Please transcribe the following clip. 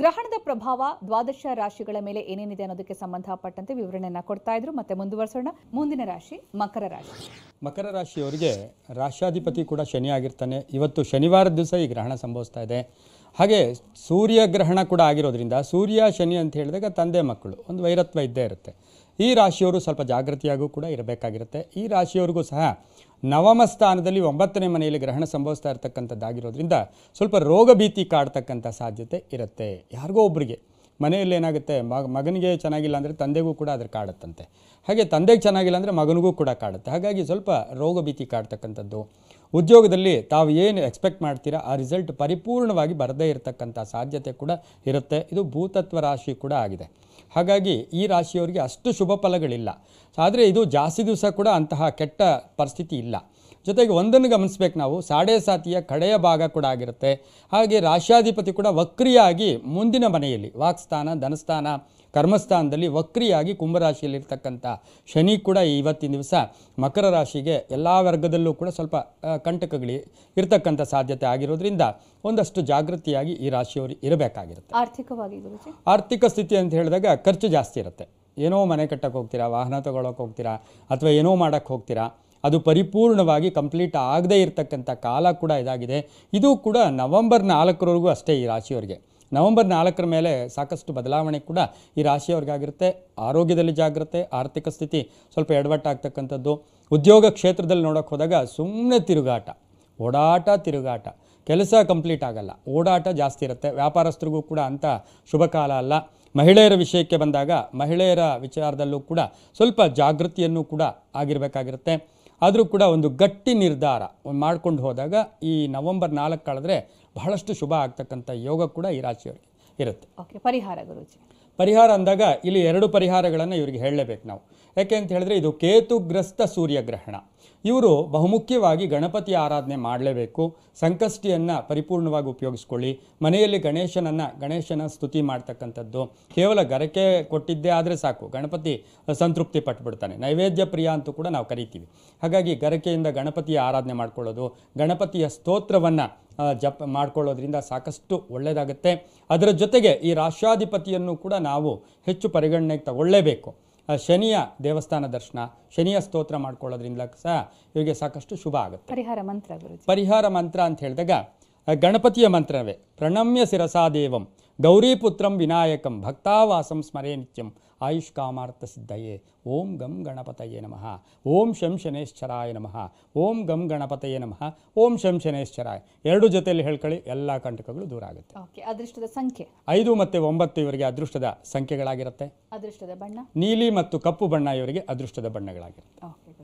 ಗ್ರಹಣದ ಪ್ರಭಾವ ದ್ವಾದಶ ರಾಶಿಗಳ ಮೇಲೆ ಏನೇನಿದೆ ಅನ್ನೋದಕ್ಕೆ ಸಂಬಂಧಪಟ್ಟಂತೆ ವಿವರಣೆಯನ್ನ ಕೊಡ್ತಾ ಇದ್ರು ಮತ್ತೆ ಮುಂದುವರೆಸೋಣ ಮುಂದಿನ ರಾಶಿ ಮಕರ ರಾಶಿ ಮಕರ ರಾಶಿಯವರಿಗೆ ರಾಶಾಧಿಪತಿ ಕೂಡ ಶನಿ ಆಗಿರ್ತಾನೆ ಇವತ್ತು ಶನಿವಾರ ದಿವಸ ಈ ಗ್ರಹಣ ಸಂಭವಿಸ್ತಾ ಇದೆ ಹಾಗೆ ಸೂರ್ಯಗ್ರಹಣ ಕೂಡ ಆಗಿರೋದ್ರಿಂದ ಸೂರ್ಯ ಶನಿ ಅಂತ ಹೇಳಿದಾಗ ತಂದೆ ಮಕ್ಕಳು ಒಂದು ವೈರತ್ವ ಇದ್ದೇ ಇರುತ್ತೆ ಈ ರಾಶಿಯವರು ಸ್ವಲ್ಪ ಜಾಗೃತಿಯಾಗೂ ಕೂಡ ಇರಬೇಕಾಗಿರುತ್ತೆ ಈ ರಾಶಿಯವರಿಗೂ ಸಹ ನವಮ ಸ್ಥಾನದಲ್ಲಿ ಒಂಬತ್ತನೇ ಮನೆಯಲ್ಲಿ ಗ್ರಹಣ ಸಂಭವಿಸ್ತಾ ಇರತಕ್ಕಂಥದ್ದಾಗಿರೋದ್ರಿಂದ ಸ್ವಲ್ಪ ರೋಗ ಭೀತಿ ಕಾಡ್ತಕ್ಕಂಥ ಸಾಧ್ಯತೆ ಇರುತ್ತೆ ಯಾರಿಗೋ ಒಬ್ಬರಿಗೆ ಮನೆಯಲ್ಲಿ ಏನಾಗುತ್ತೆ ಮಗ ಮಗನಿಗೆ ಚೆನ್ನಾಗಿಲ್ಲ ಅಂದರೆ ತಂದೆಗೂ ಕೂಡ ಅದ್ರ ಕಾಡುತ್ತಂತೆ ಹಾಗೆ ತಂದೆಗೆ ಚೆನ್ನಾಗಿಲ್ಲ ಅಂದರೆ ಮಗನಿಗೂ ಕೂಡ ಕಾಡುತ್ತೆ ಹಾಗಾಗಿ ಸ್ವಲ್ಪ ರೋಗ ಭೀತಿ ಕಾಡ್ತಕ್ಕಂಥದ್ದು ಉದ್ಯೋಗದಲ್ಲಿ ತಾವು ಏನು ಎಕ್ಸ್ಪೆಕ್ಟ್ ಮಾಡ್ತೀರಾ ಆ ರಿಸಲ್ಟ್ ಪರಿಪೂರ್ಣವಾಗಿ ಬರದೇ ಇರತಕ್ಕಂಥ ಸಾಧ್ಯತೆ ಕೂಡ ಇರುತ್ತೆ ಇದು ಭೂತತ್ವ ರಾಶಿ ಕೂಡ ಆಗಿದೆ ಹಾಗಾಗಿ ಈ ರಾಶಿಯವರಿಗೆ ಅಷ್ಟು ಶುಭ ಫಲಗಳಿಲ್ಲ ಆದರೆ ಇದು ಜಾಸ್ತಿ ದಿವಸ ಕೂಡ ಅಂತಹ ಕೆಟ್ಟ ಪರಿಸ್ಥಿತಿ ಇಲ್ಲ ಜೊತೆಗೆ ಒಂದನ್ನು ಗಮನಿಸ್ಬೇಕು ನಾವು ಸಾಡೆ ಸಾತಿಯ ಕಡೆಯ ಭಾಗ ಕೂಡ ಆಗಿರುತ್ತೆ ಹಾಗೆ ರಾಷ್ಟ್ರಾಧಿಪತಿ ಕೂಡ ವಕ್ರಿಯಾಗಿ ಮುಂದಿನ ಮನೆಯಲ್ಲಿ ವಾಕ್ಸ್ಥಾನ ಧನಸ್ಥಾನ ಕರ್ಮಸ್ಥಾನದಲ್ಲಿ ವಕ್ರಿಯಾಗಿ ಕುಂಭರಾಶಿಯಲ್ಲಿರ್ತಕ್ಕಂಥ ಶನಿ ಕೂಡ ಇವತ್ತಿನ ದಿವಸ ಮಕರ ರಾಶಿಗೆ ಎಲ್ಲ ವರ್ಗದಲ್ಲೂ ಕೂಡ ಸ್ವಲ್ಪ ಕಂಟಕಗಳಿ ಇರತಕ್ಕಂಥ ಸಾಧ್ಯತೆ ಆಗಿರೋದ್ರಿಂದ ಒಂದಷ್ಟು ಜಾಗೃತಿಯಾಗಿ ಈ ರಾಶಿಯವರು ಇರಬೇಕಾಗಿರುತ್ತೆ ಆರ್ಥಿಕವಾಗಿ ಆರ್ಥಿಕ ಸ್ಥಿತಿ ಅಂತ ಹೇಳಿದಾಗ ಖರ್ಚು ಜಾಸ್ತಿ ಇರುತ್ತೆ ಏನೋ ಮನೆ ಕಟ್ಟಕ್ಕೆ ಹೋಗ್ತೀರಾ ವಾಹನ ತಗೊಳಕ್ಕೆ ಹೋಗ್ತೀರಾ ಅಥವಾ ಏನೋ ಮಾಡೋಕ್ಕೆ ಹೋಗ್ತೀರಾ ಅದು ಪರಿಪೂರ್ಣವಾಗಿ ಕಂಪ್ಲೀಟ್ ಆಗದೇ ಇರತಕ್ಕಂಥ ಕಾಲ ಕೂಡ ಇದಾಗಿದೆ ಇದು ಕೂಡ ನವಂಬರ್ ನಾಲ್ಕರವರೆಗೂ ಅಷ್ಟೇ ಈ ರಾಶಿಯವರಿಗೆ ನವಂಬರ್ ನಾಲ್ಕರ ಮೇಲೆ ಸಾಕಷ್ಟು ಬದಲಾವಣೆ ಕೂಡ ಈ ರಾಶಿಯವ್ರಿಗಾಗಿರುತ್ತೆ ಆರೋಗ್ಯದಲ್ಲಿ ಜಾಗ್ರತೆ ಆರ್ಥಿಕ ಸ್ಥಿತಿ ಸ್ವಲ್ಪ ಎಡವಟ್ಟಾಗ್ತಕ್ಕಂಥದ್ದು ಉದ್ಯೋಗ ಕ್ಷೇತ್ರದಲ್ಲಿ ನೋಡೋಕ್ಕೆ ಹೋದಾಗ ಸುಮ್ಮನೆ ತಿರುಗಾಟ ಓಡಾಟ ತಿರುಗಾಟ ಕೆಲಸ ಕಂಪ್ಲೀಟ್ ಆಗಲ್ಲ ಓಡಾಟ ಜಾಸ್ತಿ ಇರುತ್ತೆ ವ್ಯಾಪಾರಸ್ಥರಿಗೂ ಕೂಡ ಅಂಥ ಶುಭ ಕಾಲ ಅಲ್ಲ ಮಹಿಳೆಯರ ವಿಷಯಕ್ಕೆ ಬಂದಾಗ ಮಹಿಳೆಯರ ವಿಚಾರದಲ್ಲೂ ಕೂಡ ಸ್ವಲ್ಪ ಜಾಗೃತಿಯನ್ನು ಕೂಡ ಆಗಿರಬೇಕಾಗಿರುತ್ತೆ ಆದರೂ ಕೂಡ ಒಂದು ಗಟ್ಟಿ ನಿರ್ಧಾರ ಮಾಡ್ಕೊಂಡು ಹೋದಾಗ ಈ ನವೆಂಬರ್ ನಾಲ್ಕು ಕಳೆದ್ರೆ ಬಹಳಷ್ಟು ಶುಭ ಆಗ್ತಕ್ಕಂಥ ಯೋಗ ಕೂಡ ಈ ರಾಶಿಯವರಿಗೆ ಇರುತ್ತೆ ಓಕೆ ಪರಿಹಾರ ಗುರುಜಿ ಪರಿಹಾರ ಅಂದಾಗ ಇಲ್ಲಿ ಎರಡು ಪರಿಹಾರಗಳನ್ನು ಇವರಿಗೆ ಹೇಳಲೇಬೇಕು ನಾವು ಯಾಕೆ ಅಂತ ಹೇಳಿದ್ರೆ ಇದು ಕೇತುಗ್ರಸ್ತ ಸೂರ್ಯಗ್ರಹಣ ಇವರು ಬಹುಮುಖ್ಯವಾಗಿ ಗಣಪತಿ ಆರಾಧನೆ ಮಾಡಲೇಬೇಕು ಸಂಕಷ್ಟಿಯನ್ನು ಪರಿಪೂರ್ಣವಾಗಿ ಉಪಯೋಗಿಸ್ಕೊಳ್ಳಿ ಮನೆಯಲ್ಲಿ ಗಣೇಶನನ್ನು ಗಣೇಶನ ಸ್ತುತಿ ಮಾಡ್ತಕ್ಕಂಥದ್ದು ಕೇವಲ ಗರಕೆ ಕೊಟ್ಟಿದ್ದೇ ಆದರೆ ಸಾಕು ಗಣಪತಿ ಸಂತೃಪ್ತಿ ಪಟ್ಬಿಡ್ತಾನೆ ನೈವೇದ್ಯ ಪ್ರಿಯ ಅಂತೂ ಕೂಡ ನಾವು ಕರಿತೀವಿ ಹಾಗಾಗಿ ಗರಕೆಯಿಂದ ಗಣಪತಿಯ ಆರಾಧನೆ ಮಾಡ್ಕೊಳ್ಳೋದು ಗಣಪತಿಯ ಸ್ತೋತ್ರವನ್ನು ಜಪ ಮಾಡ್ಕೊಳ್ಳೋದ್ರಿಂದ ಸಾಕಷ್ಟು ಒಳ್ಳೆಯದಾಗುತ್ತೆ ಅದರ ಜೊತೆಗೆ ಈ ರಾಷ್ಟ್ರಾಧಿಪತಿಯನ್ನು ಕೂಡ ನಾವು ಹೆಚ್ಚು ಪರಿಗಣನೆಗೆ ತಗೊಳ್ಳೇಬೇಕು ಶನಿಯ ದೇವಸ್ಥಾನ ದರ್ಶನ ಶನಿಯ ಸ್ತೋತ್ರ ಮಾಡ್ಕೊಳ್ಳೋದ್ರಿಂದ ಸಹ ಇವರಿಗೆ ಸಾಕಷ್ಟು ಶುಭ ಆಗುತ್ತೆ ಪರಿಹಾರ ಮಂತ್ರ ಪರಿಹಾರ ಮಂತ್ರ ಅಂತ ಹೇಳಿದಾಗ ಗಣಪತಿಯ ಮಂತ್ರವೇ ಪ್ರಣಮ್ಯ ಶಿರಸಾ ಗೌರಿಪುತ್ರಂ ವಿನಾಯಕಂ ಭಕ್ತಾವಾಸಂ ಸ್ಮರೇ ನಿತ್ಯಂ ಕಾಮಾರ್ಥ ಸಿದ್ಧಯೇ ಓಂ ಗಂ ಗಣಪತಯೇ ನಮಃ ಓಂ ಶಂ ಶನೇಶ್ವರಾಯ ನಮಃ ಓಂ ಗಂ ಗಣಪತಯೇ ನಮಃ ಓಂ ಶಂ ಶನೇಶ್ವರಾಯ ಎರಡು ಜೊತೆಯಲ್ಲಿ ಹೇಳ್ಕೊಳ್ಳಿ ಎಲ್ಲ ಕಂಟಕಗಳು ದೂರ ಆಗುತ್ತೆ ಓಕೆ ಅದೃಷ್ಟದ ಸಂಖ್ಯೆ ಐದು ಮತ್ತೆ ಒಂಬತ್ತು ಇವರಿಗೆ ಅದೃಷ್ಟದ ಸಂಖ್ಯೆಗಳಾಗಿರುತ್ತೆ ಅದೃಷ್ಟದ ಬಣ್ಣ ನೀಲಿ ಮತ್ತು ಕಪ್ಪು ಬಣ್ಣ ಇವರಿಗೆ ಅದೃಷ್ಟದ ಬಣ್ಣಗಳಾಗಿರುತ್ತೆ